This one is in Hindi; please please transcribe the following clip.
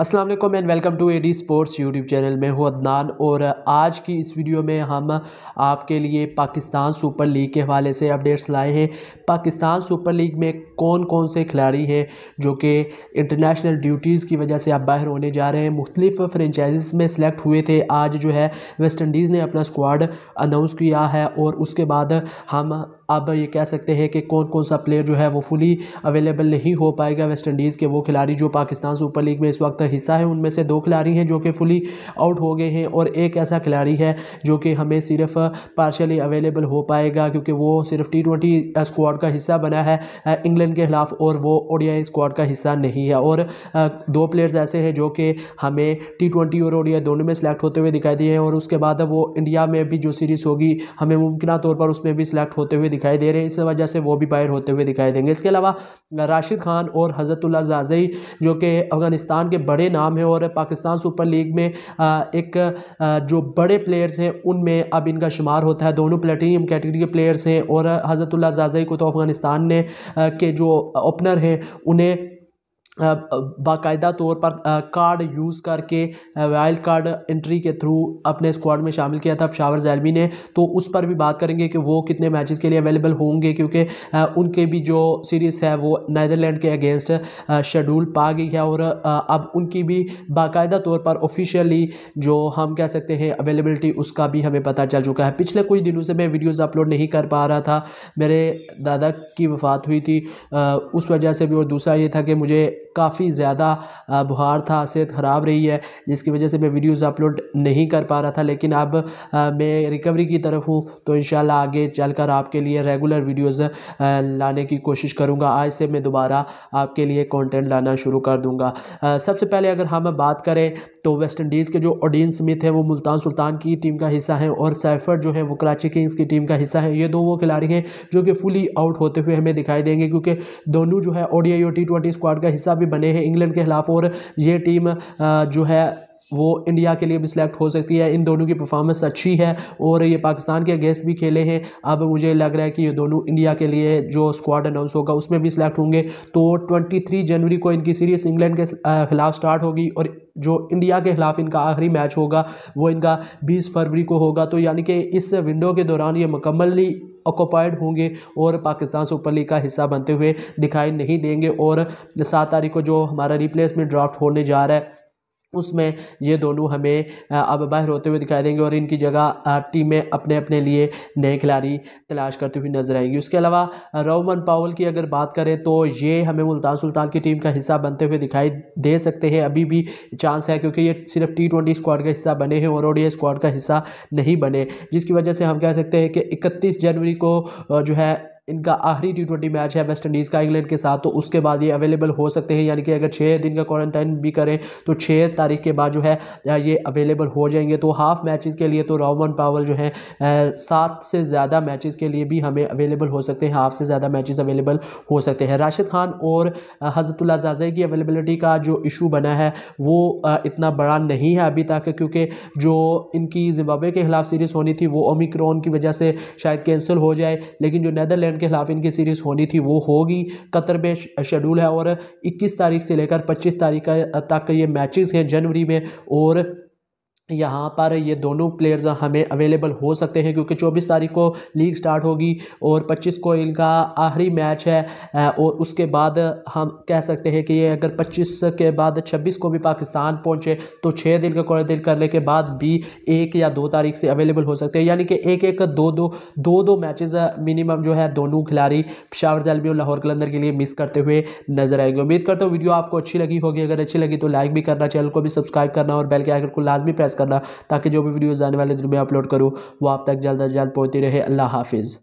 Aslam and welcome to A D sports YouTube channel में हूँ अदनान और आज की इस वीडियो में हम आपके लिए पाकिस्तान सुपर लीग के हवाले से अपडेट्स लाए हैं पाकिस्तान सुपर लीग में कौन कौन से खिलाड़ी हैं जो कि इंटरनेशनल ड्यूटीज़ की वजह से आप बाहर होने जा रहे हैं मुख्तलिफ फ़्रेंचाइज़ में सेलेक्ट हुए थे आज जो है वेस्ट इंडीज़ ने अपना स्क्वाड अनाउंस किया है और उसके बाद हम अब ये कह सकते हैं कि कौन कौन सा प्लेयर जो है वो फुली अवेलेबल नहीं हो पाएगा वेस्ट इंडीज़ के वो खिलाड़ी जो पाकिस्तान सुपर लीग में इस वक्त हिस्सा है उनमें से दो खिलाड़ी हैं जो कि फुली आउट हो गए हैं और एक ऐसा खिलाड़ी है जो कि हमें सिर्फ पार्शली अवेलेबल हो पाएगा क्योंकि वो सिर्फ टी ट्वेंटी स्क्वाड का हिस्सा बना है इंग्लैंड के खिलाफ और वो ओडिया स्क्वाड का हिस्सा नहीं है और दो प्लेयर्स ऐसे हैं जो कि हमें टी ट्वेंटी और ओडिया दोनों में सिलेक्ट होते हुए दिखाई दिए हैं और उसके बाद वो इंडिया में भी जो सीरीज़ होगी हमें मुमकिन तौर पर उसमें भी सिलेक्ट होते हुए दिखाई दे रहे हैं इस वजह से वो भी बाहर होते हुए दिखाई देंगे इसके अलावा राशिद खान और हज़रतुल्ला जाजई जो कि अफगानिस्तान के बड़े नाम हैं और पाकिस्तान सुपर लीग में एक जो बड़े प्लेयर्स हैं उनमें अब इनका शुमार होता है दोनों प्लेटिनियम कैटेगरी के प्लेयर्स हैं और हज़रतुल्ला जाजई को तो अफगानिस्तान ने के जो ओपनर हैं उन्हें बाकायदा तौर पर कार्ड यूज़ करके वाइल्ड कार्ड एंट्री के थ्रू अपने स्क्वाड में शामिल किया था शावर जैलमी ने तो उस पर भी बात करेंगे कि वो कितने मैचेस के लिए अवेलेबल होंगे क्योंकि उनके भी जो सीरीज़ है वो नैदरलैंड के अगेंस्ट शेड्यूल पा गई है और अब उनकी भी बाकायदा तौर पर ऑफिशियली जो हम कह सकते हैं अवेलेबलिटी उसका भी हमें पता चल चुका है पिछले कुछ दिनों से मैं वीडियोज़ अपलोड नहीं कर पा रहा था मेरे दादा की वफात हुई थी उस वजह से भी और दूसरा ये था कि मुझे काफ़ी ज़्यादा बुहार था सेहत ख़राब रही है जिसकी वजह से मैं वीडियोस अपलोड नहीं कर पा रहा था लेकिन अब मैं रिकवरी की तरफ हूँ तो इन आगे चलकर आपके लिए रेगुलर वीडियोस लाने की कोशिश करूँगा आज से मैं दोबारा आपके लिए कंटेंट लाना शुरू कर दूँगा सबसे पहले अगर हम बात करें तो वेस्ट इंडीज़ के जो ओडीन स्मिथ हैं वो मुल्तान सुल्तान की टीम का हिस्सा है और सैफर्ड जो है वो कराची किंग्स की टीम का हिस्सा है ये दो वो खिलाड़ी हैं जो कि फुली आउट होते हुए हमें दिखाई देंगे क्योंकि दोनों जो है ओडीआई और टी स्क्वाड का हिस्सा भी भी बने हैं इंग्लैंड के खिलाफ और ये टीम जो है वो इंडिया के लिए भी सिलेक्ट हो सकती है इन दोनों की परफॉर्मेंस अच्छी है और ये पाकिस्तान के अगेंस्ट भी खेले हैं अब मुझे लग रहा है कि ये दोनों इंडिया के लिए जो स्क्वाड अनाउंस होगा उसमें भी सिलेक्ट होंगे तो 23 जनवरी को इनकी सीरीज़ इंग्लैंड के खिलाफ स्टार्ट होगी और जो इंडिया के खिलाफ इनका आखिरी मैच होगा वो इनका 20 फरवरी को होगा तो यानी कि इस विंडो के दौरान ये मुकम्मली ऑक्यूपाइड होंगे और पाकिस्तान सुपर लीग का हिस्सा बनते हुए दिखाई नहीं देंगे और सात तारीख को जो हमारा रिप्लेसमेंट ड्राफ्ट होने जा रहा है उसमें ये दोनों हमें अब बाहर होते हुए दिखाई देंगे और इनकी जगह टीमें अपने अपने लिए नए खिलाड़ी तलाश करती हुई नजर आएंगी उसके अलावा रोमन पावल की अगर बात करें तो ये हमें मुल्तान सुल्तान की टीम का हिस्सा बनते हुए दिखाई दे सकते हैं अभी भी चांस है क्योंकि ये सिर्फ टी ट्वेंटी स्क्वाड का हिस्सा बने हैं और ओडीआई स्क्वाड का हिस्सा नहीं बने जिसकी वजह से हम कह सकते हैं कि इकतीस जनवरी को जो है इनका आखिरी टी ट्वेंटी मैच है वेस्ट इंडीज़ का इंग्लैंड के साथ तो उसके बाद ये अवेलेबल हो सकते हैं यानी कि अगर छः दिन का क्वारंटाइन भी करें तो छः तारीख के बाद जो है ये अवेलेबल हो जाएंगे तो हाफ मैचेस के लिए तो रोमन पावल जो है सात से ज़्यादा मैचेस के लिए भी हमें अवेलेबल हो सकते हैं हाफ से ज़्यादा मैचेस अवेलेबल हो सकते हैं राशिद खान और हज़रतुल्ला जाजे की अवेलेबलिटी का जो इशू बना है वो इतना बड़ा नहीं है अभी तक क्योंकि जो इनकी जिम्बाब्वे के खिलाफ सीरीज़ होनी थी वो ओमिक्रॉन की वजह से शायद कैंसिल हो जाए लेकिन जो नैदरलैंड ब्रिटेन के खिलाफ इनकी सीरीज़ होनी थी वो होगी कतर में शेड्यूल है और इक्कीस तारीख से लेकर पच्चीस तारीख तक ये मैचेस हैं जनवरी में और यहाँ पर ये दोनों प्लेयर्स हमें अवेलेबल हो सकते हैं क्योंकि 24 तारीख को लीग स्टार्ट होगी और 25 को इनका आखिरी मैच है और उसके बाद हम कह सकते हैं कि ये अगर 25 के बाद 26 को भी पाकिस्तान पहुँचे तो छः दिन का क्वारंटीन करने के बाद भी एक या दो तारीख से अवेलेबल हो सकते हैं यानी कि एक एक दो दो दो दो मैचेस मिनिमम जो है दोनों खिलाड़ी पिशावर जलमी और लाहौर कलंदर के लिए मिस करते हुए नजर आएंगे उम्मीद करता हूँ वीडियो आपको अच्छी लगी होगी अगर अच्छी लगी तो लाइक भी करना चैनल को भी सब्सक्राइब करना और बेल के आइकन को लाजमी प्रेस करना ताकि जो भी वीडियोज़ आने वाले दिन में अपलोड करूँ वो आप तक जल्द अज जल्द पहुँचती रहे अल्लाह हाफिज़